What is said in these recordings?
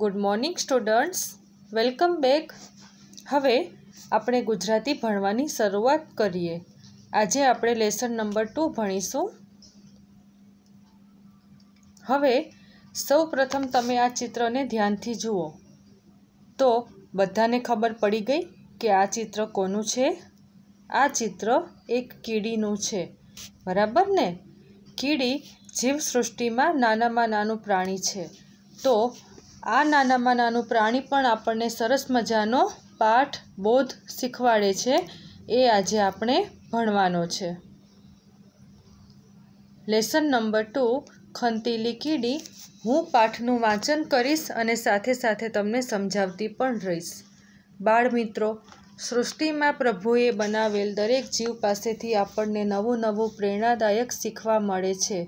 good morning students welcome back હવે આપણે ગુજરાતી ભણવાની શરૂઆત કરીએ આજે આપણે લેસન નંબર ટુ ભણીશું હવે સૌ પ્રથમ તમે આ ચિત્રને ધ્યાનથી જુઓ તો બધાને ખબર પડી ગઈ કે આ ચિત્ર કોનું છે આ ચિત્ર એક કીડીનું છે બરાબર ને કીડી જીવસૃષ્ટિમાં નાનામાં નાનું પ્રાણી છે તો આ નાનામાં નાનું પ્રાણી પણ આપણને સરસ મજાનો પાઠ બોધ શીખવાડે છે એ આજે આપણે ભણવાનો છે લેસન નંબર ટુ ખંતીલી કીડી હું પાઠનું વાંચન કરીશ અને સાથે સાથે તમને સમજાવતી પણ રહીશ બાળ મિત્રો સૃષ્ટિમાં પ્રભુએ બનાવેલ દરેક જીવ પાસેથી આપણને નવું નવું પ્રેરણાદાયક શીખવા મળે છે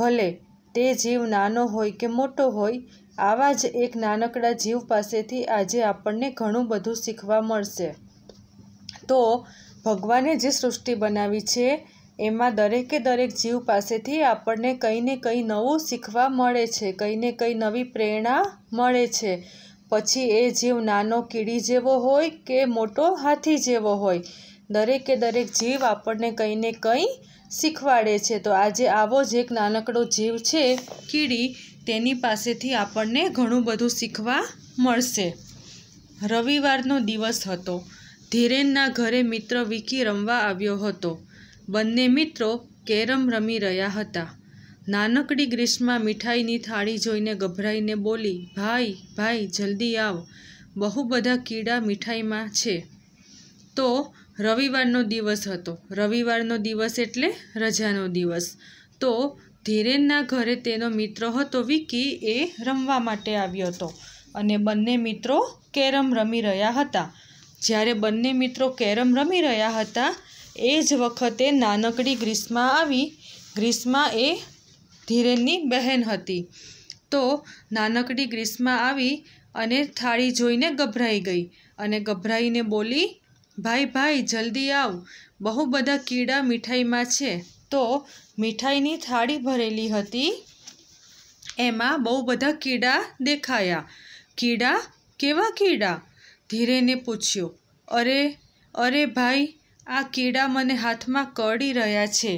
ભલે તે જીવ નાનો હોય કે મોટો હોય આવા જ એક નાનકડા જીવ પાસેથી આજે આપણને ઘણું બધું શીખવા મળશે તો ભગવાને જે સૃષ્ટિ બનાવી છે એમાં દરેકે દરેક જીવ પાસેથી આપણને કંઈ ને કંઈ નવું શીખવા મળે છે કંઈ ને કંઈ નવી પ્રેરણા મળે છે પછી એ જીવ નાનો કીડી જેવો હોય કે મોટો હાથી જેવો હોય દરેકે દરેક જીવ આપણને કંઈ ને કંઈ શીખવાડે છે તો આજે આવો જ એક નાનકડો જીવ છે કીડી તેની પાસેથી આપણને ઘણું બધું શીખવા મળશે રવિવારનો દિવસ હતો ધીરેનના ઘરે મિત્ર વિકી રમવા આવ્યો હતો બંને મિત્રો કેરમ રમી રહ્યા હતા નાનકડી ગ્રીષ્મા મીઠાઈની થાળી જોઈને ગભરાઈને બોલી ભાઈ ભાઈ જલ્દી આવ બહુ બધા કીડા મીઠાઈમાં છે તો રવિવારનો દિવસ હતો રવિવારનો દિવસ એટલે રજાનો દિવસ તો ધીરેનના ઘરે તેનો મિત્ર હતો વિકી એ રમવા માટે આવ્યો હતો અને બંને મિત્રો કેરમ રમી રહ્યા હતા જ્યારે બંને મિત્રો કેરમ રમી રહ્યા હતા એ જ વખતે નાનકડી ગ્રીષ્મા આવી ગ્રીષ્મા એ ધીરેનની બહેન હતી તો નાનકડી ગ્રીષ્મા આવી અને થાળી જોઈને ગભરાઈ ગઈ અને ગભરાઈને બોલી ભાઈ ભાઈ જલ્દી આવ બહુ બધા કીડા મીઠાઈમાં છે તો મીઠાઈની થાળી ભરેલી હતી એમાં બહુ બધા કીડા દેખાયા કીડા કેવા કીડા ધીરેને પૂછ્યું અરે અરે ભાઈ આ કીડા મને હાથમાં કરડી રહ્યા છે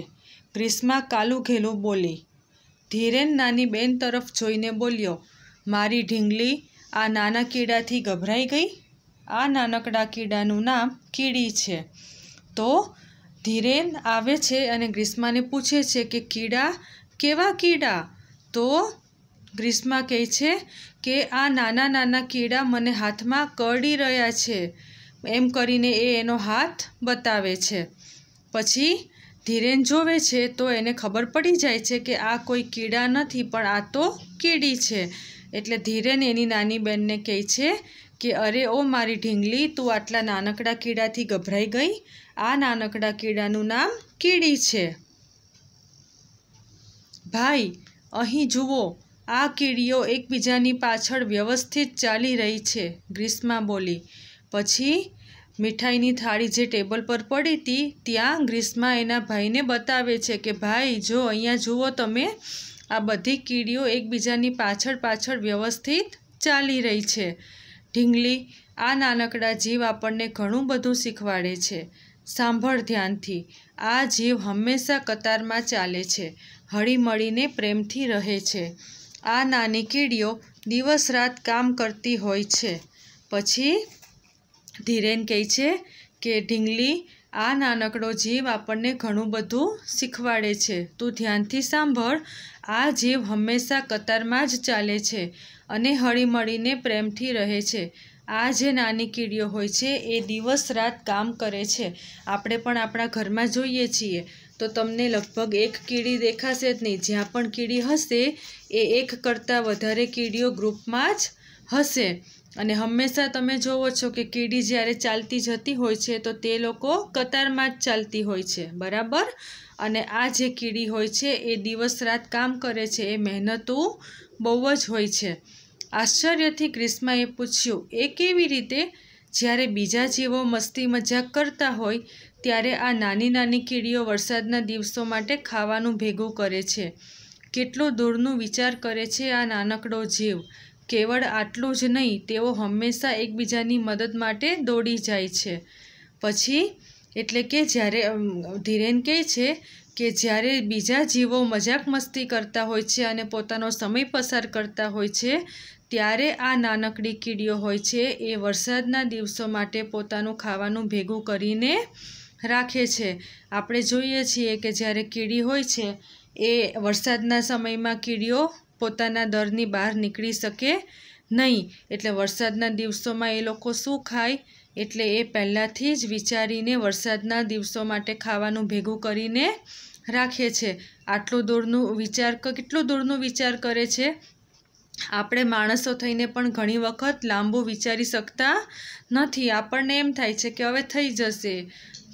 ગ્રીષ્મા કાલુ ઘેલું બોલી ધીરેન નાની બેન તરફ જોઈને બોલ્યો મારી ઢીંગલી આ નાના કીડાથી ગભરાઈ ગઈ આ નાનકડા કીડાનું નામ કીડી છે તો ધીરેન આવે છે અને ગ્રીષ્માને પૂછે છે કે કીડા કેવા કીડા તો ગ્રીષ્મા કહે છે કે આ નાના નાના કીડા મને હાથમાં કરડી રહ્યા છે એમ કરીને એ એનો હાથ બતાવે છે પછી ધીરેન જોવે છે તો એને ખબર પડી જાય છે કે આ કોઈ કીડા નથી પણ આ તો કીડી છે એટલે ધીરેન એની નાની બહેનને કહે છે કે અરે ઓ મારી ઢીંગલી તું આટલા નાનકડા કીડાથી ગભરાઈ ગઈ આ નાનકડા કીડાનું નામ કીડી છે ભાઈ અહીં જુઓ આ કીડીઓ એકબીજાની પાછળ વ્યવસ્થિત ચાલી રહી છે ગ્રીષ્મા બોલી પછી મીઠાઈની થાળી જે ટેબલ પર પડી હતી ત્યાં ગ્રીષ્મા એના ભાઈને બતાવે છે કે ભાઈ જો અહીંયા જુઓ તમે આ બધી કીડીઓ એકબીજાની પાછળ પાછળ વ્યવસ્થિત ચાલી રહી છે ઢીંગલી આ નાનકડા જીવ આપણને ઘણું બધું શીખવાડે છે સાંભળ ધ્યાનથી આ જીવ હંમેશા કતારમાં ચાલે છે હળીમળીને પ્રેમથી રહે છે આ નાની કીડીઓ દિવસ રાત કામ કરતી હોય છે પછી ધીરેન કહે છે કે ઢીંગલી આ નાનકડો જીવ આપણને ઘણું બધું શીખવાડે છે તું ધ્યાનથી સાંભળ આ જીવ હંમેશા કતારમાં જ ચાલે છે અને હળીમળીને પ્રેમથી રહે છે આ જે નાની કીડીઓ હોય છે એ દિવસ રાત કામ કરે છે આપણે પણ આપણા ઘરમાં જોઈએ છીએ તો તમને લગભગ એક કીડી દેખાશે જ નહીં જ્યાં પણ કીડી હશે એ એક કરતાં વધારે કીડીઓ ગ્રુપમાં જ હશે અને હંમેશા તમે જુઓ છો કે કીડી જ્યારે ચાલતી જતી હોય છે તો તે લોકો કતારમાં જ ચાલતી હોય છે બરાબર અને આ જે કીડી હોય છે એ દિવસ રાત કામ કરે છે એ મહેનતું બહુ જ હોય છે આશ્ચર્યથી ક્રિષ્માએ પૂછ્યું એ કેવી રીતે જ્યારે બીજા જીવો મસ્તી મજાક કરતા હોય ત્યારે આ નાની નાની કીડીઓ વરસાદના દિવસો માટે ખાવાનું ભેગું કરે છે કેટલો દૂરનું વિચાર કરે છે આ નાનકડો જીવ કેવળ આટલું જ નહીં તેઓ હંમેશા એકબીજાની મદદ માટે દોડી જાય છે પછી એટલે કે જ્યારે ધીરેન કહે છે કે જ્યારે બીજા જીવો મજાક મસ્તી કરતા હોય છે અને પોતાનો સમય પસાર કરતા હોય છે ત્યારે આ નાનકડી કીડીઓ હોય છે એ વરસાદના દિવસો માટે પોતાનું ખાવાનું ભેગું કરીને રાખે છે આપણે જોઈએ છીએ કે જ્યારે કીડી હોય છે એ વરસાદના સમયમાં કીડીઓ પોતાના દરની બહાર નીકળી શકે નહીં એટલે વરસાદના દિવસોમાં એ લોકો શું ખાય એટલે એ પહેલાંથી જ વિચારીને વરસાદના દિવસો માટે ખાવાનું ભેગું કરીને રાખે છે આટલું દૂરનું વિચાર કેટલું દૂરનું વિચાર કરે છે આપણે માણસો થઈને પણ ઘણી વખત લાંબુ વિચારી શકતા નથી આપણને એમ થાય છે કે હવે થઈ જશે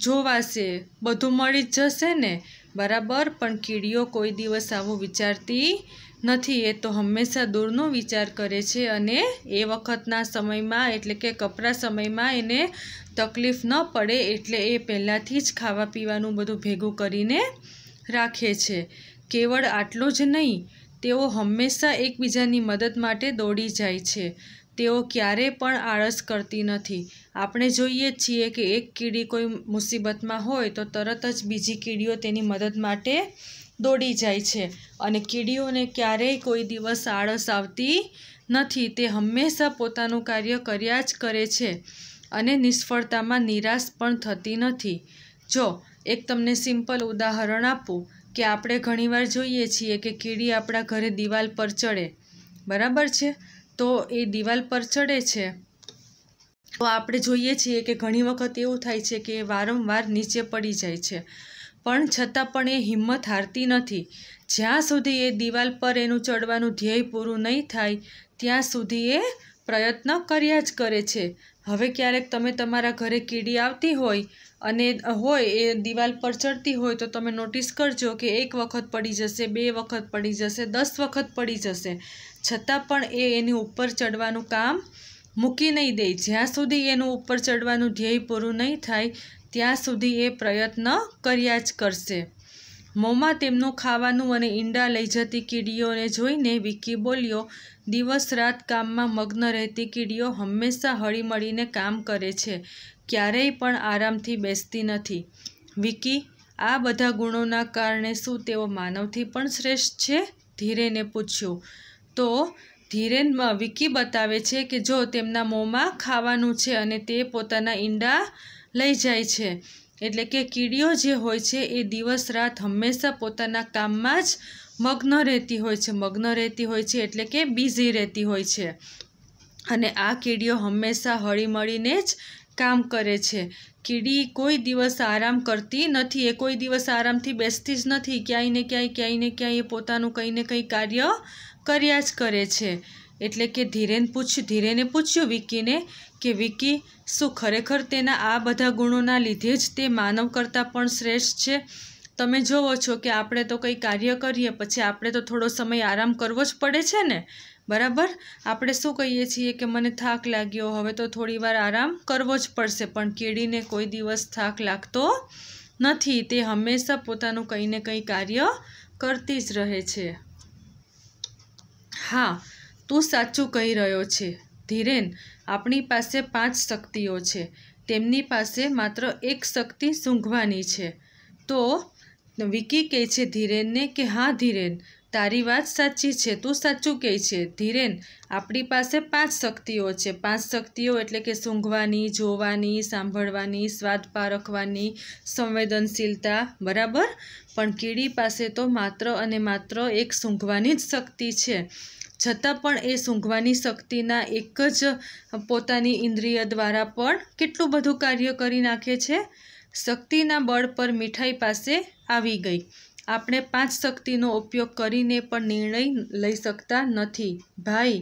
જોવાશે બધું મળી જ જશે ને બરાબર પણ કીડીઓ કોઈ દિવસ આવું વિચારતી નથી એ તો હંમેશા દૂરનો વિચાર કરે છે અને એ વખતના સમયમાં એટલે કે કપરા સમયમાં એને તકલીફ ન પડે એટલે એ પહેલાંથી જ ખાવા પીવાનું બધું ભેગું કરીને રાખે છે કેવળ આટલું જ નહીં તેઓ હંમેશા એકબીજાની મદદ માટે દોડી જાય છે તેઓ ક્યારેય પણ આળસ કરતી નથી આપણે જોઈએ છીએ કે એક કીડી કોઈ મુસીબતમાં હોય તો તરત જ બીજી કીડીઓ તેની મદદ માટે દોડી જાય છે અને કીડીઓને ક્યારેય કોઈ દિવસ આળસ આવતી નથી તે હંમેશા પોતાનું કાર્ય કર્યા જ કરે છે અને નિષ્ફળતામાં નિરાશ પણ થતી નથી જો એક તમને સિમ્પલ ઉદાહરણ આપું કે આપણે ઘણીવાર જોઈએ છીએ કે કીડી આપણા ઘરે દિવાલ પર ચડે બરાબર છે તો એ દિવાલ પર ચડે છે તો આપણે જોઈએ છીએ કે ઘણી વખત એવું થાય છે કે એ વારંવાર નીચે પડી જાય છે પણ છતાં પણ એ હિંમત હારતી નથી જ્યાં સુધી એ દિવાલ પર એનું ચડવાનું ધ્યેય પૂરું નહીં થાય ત્યાં સુધી એ પ્રયત્ન કર્યા જ કરે છે હવે ક્યારેક તમે તમારા ઘરે કીડી આવતી હોય અને હોય એ દિવાલ પર ચડતી હોય તો તમે નોટિસ કરજો કે એક વખત પડી જશે બે વખત પડી જશે દસ વખત પડી જશે છતાં પણ એ એની ઉપર ચડવાનું કામ મૂકી નહીં દે જ્યાં સુધી એનું ઉપર ચડવાનું ધ્યેય પૂરું નહીં થાય ત્યાં સુધી એ પ્રયત્ન કર્યા જ કરશે મોંમાં તેમનું ખાવાનું અને ઈંડા લઈ જતી કીડીઓને જોઈને વિકી બોલ્યો દિવસ રાત કામમાં મગ્ન રહેતી કીડીઓ હંમેશા હળીમળીને કામ કરે છે ક્યારેય પણ આરામથી બેસતી નથી વિકી આ બધા ગુણોના કારણે શું તેઓ માનવથી પણ શ્રેષ્ઠ છે ધીરેને પૂછ્યું તો ધીરેન વિકી બતાવે છે કે જો તેમના મોંમાં ખાવાનું છે અને તે પોતાના ઈંડા લઈ જાય છે એટલે કે કીડીઓ જે હોય છે એ દિવસ રાત હંમેશા પોતાના કામમાં જ મગ્ન રહેતી હોય છે મગ્ન રહેતી હોય છે એટલે કે બિઝી રહેતી હોય છે અને આ કીડીઓ હંમેશા હળીમળીને જ કામ કરે છે કીડી કોઈ દિવસ આરામ કરતી નથી એ કોઈ દિવસ આરામથી બેસતી જ નથી ક્યાંય ને ક્યાંય ક્યાંય ને ક્યાંય એ પોતાનું કંઈ ને કંઈ કાર્ય કર્યા જ કરે છે એટલે કે ધીરેન પૂછ્યું ધીરેને પૂછ્યું વિકીને કે વિકી શું ખરેખર તેના આ બધા ગુણોના લીધે જ તે માનવ કરતાં પણ શ્રેષ્ઠ છે તમે જુઓ છો કે આપણે તો કંઈ કાર્ય કરીએ પછી આપણે તો થોડો સમય આરામ કરવો જ પડે છે ને બરાબર આપણે શું કહીએ છીએ કે મને થાક લાગ્યો હવે તો થોડી વાર આરામ કરવો જ પડશે પણ કીડીને કોઈ દિવસ થાક લાગતો નથી તે હંમેશા પોતાનું કંઈ કંઈ કાર્ય કરતી જ રહે છે હા તું સાચું કહી રહ્યો છે ધીરેન આપણી પાસે પાંચ શક્તિઓ છે તેમની પાસે માત્ર એક શક્તિ સૂંઘવાની છે તો વિકી કહે છે ધીરેનને કે હા ધીરેન તારી વાત સાચી છે તું સાચું કહે છે ધીરેન આપણી પાસે પાંચ શક્તિઓ છે પાંચ શક્તિઓ એટલે કે સૂંઘવાની જોવાની સાંભળવાની સ્વાદ પારખવાની સંવેદનશીલતા બરાબર પણ કીડી પાસે તો માત્ર અને માત્ર એક સૂંઘવાની જ શક્તિ છે છતાં પણ એ સૂંઘવાની શક્તિના એક જ પોતાની ઇન્દ્રિય દ્વારા પણ કેટલું બધું કાર્ય કરી નાખે છે શક્તિના બળ પર મીઠાઈ પાસે આવી ગઈ આપણે પાંચ શક્તિનો ઉપયોગ કરીને પણ નિર્ણય લઈ શકતા નથી ભાઈ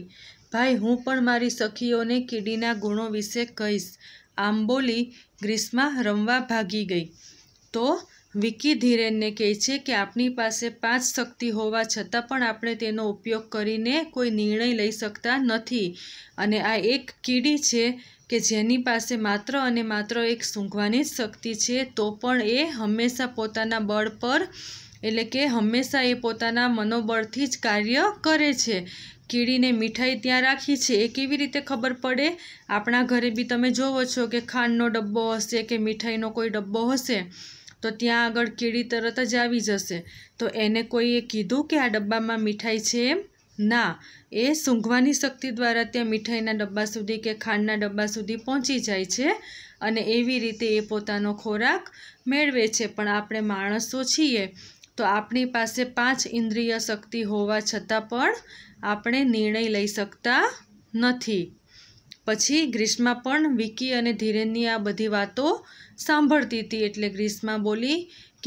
ભાઈ હું પણ મારી સખીઓને કીડીના ગુણો વિશે કહીશ આમ બોલી ગ્રીષ્મા રમવા ભાગી ગઈ તો વિકી ધીરેનને કહે છે કે આપણી પાસે પાંચ શક્તિ હોવા છતાં પણ આપણે તેનો ઉપયોગ કરીને કોઈ નિર્ણય લઈ શકતા નથી અને આ એક કીડી છે કે જેની પાસે માત્ર અને માત્ર એક સૂંઘવાની જ શક્તિ છે તો પણ એ હંમેશા પોતાના બળ પર એટલે કે હંમેશા એ પોતાના મનોબળથી જ કાર્ય કરે છે કીડીને મીઠાઈ ત્યાં રાખી છે એ કેવી રીતે ખબર પડે આપણા ઘરે બી તમે જોવો છો કે ખાંડનો ડબ્બો હશે કે મીઠાઈનો કોઈ ડબ્બો હશે તો ત્યાં આગળ કીડી તરત જ આવી જશે તો એને કોઈએ કીધું કે આ ડબ્બામાં મીઠાઈ છે એમ ના એ સૂંઘવાની શક્તિ દ્વારા ત્યાં મીઠાઈના ડબ્બા સુધી કે ખાંડના ડબ્બા સુધી પહોંચી જાય છે અને એવી રીતે એ પોતાનો ખોરાક મેળવે છે પણ આપણે માણસો છીએ તો આપણી પાસે પાંચ ઇન્દ્રિય શક્તિ હોવા છતાં પણ આપણે નિર્ણય લઈ શકતા નથી પછી ગ્રીષ્મા પણ વિકી અને ધીરેનની આ બધી વાતો સાંભળતી હતી એટલે ગ્રીષ્મા બોલી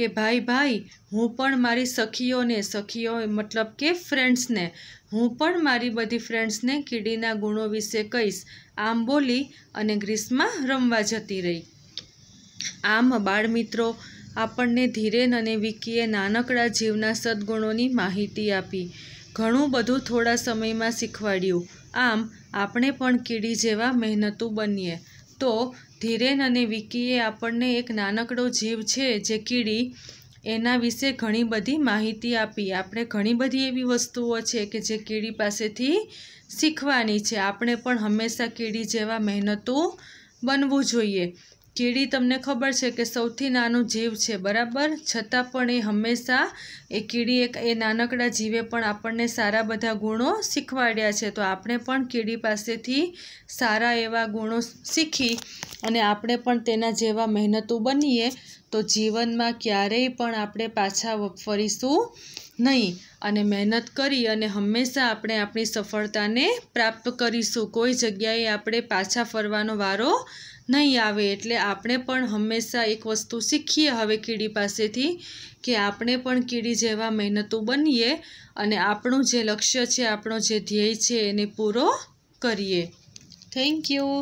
કે ભાઈ ભાઈ હું પણ મારી સખીઓને સખીઓ મતલબ કે ફ્રેન્ડ્સને હું પણ મારી બધી ફ્રેન્ડ્સને કીડીના ગુણો વિશે કહીશ આમ બોલી અને ગ્રીષ્મા રમવા જતી રહી આમ બાળમિત્રો આપણને ધીરેન અને વિકીએ નાનકડા જીવના સદ્ગુણોની માહિતી આપી ઘણું બધું થોડા સમયમાં શીખવાડ્યું આમ આપણે પણ કીડી જેવા મહેનતુ બનીએ તો ધીરેન અને વિકીએ આપણને એક નાનકડો જીવ છે જે કીડી એના વિશે ઘણી બધી માહિતી આપી આપણે ઘણી બધી એવી વસ્તુઓ છે કે જે કીડી પાસેથી શીખવાની છે આપણે પણ હંમેશા કીડી જેવા મહેનતું બનવું જોઈએ કીડી તમને ખબર છે કે સૌથી નાનું જીવ છે બરાબર છતાં પણ એ હંમેશા એ કીડી એક એ નાનકડા જીવે પણ આપણને સારા બધા ગુણો શીખવાડ્યા છે તો આપણે પણ કીડી પાસેથી સારા એવા ગુણો શીખી અને આપણે પણ તેના જેવા મહેનતુ બનીએ તો જીવનમાં ક્યારેય પણ આપણે પાછા ફરીશું નહીં અને મહેનત કરી અને હંમેશા આપણે આપણી સફળતાને પ્રાપ્ત કરીશું કોઈ જગ્યાએ આપણે પાછા ફરવાનો વારો નહીં આવે એટલે આપણે પણ હંમેશા એક વસ્તુ શીખીએ હવે કીડી પાસેથી કે આપણે પણ કીડી જેવા મહેનતુ બનીએ અને આપણું જે લક્ષ્ય છે આપણો જે ધ્યેય છે એને પૂરો કરીએ થેન્ક યુ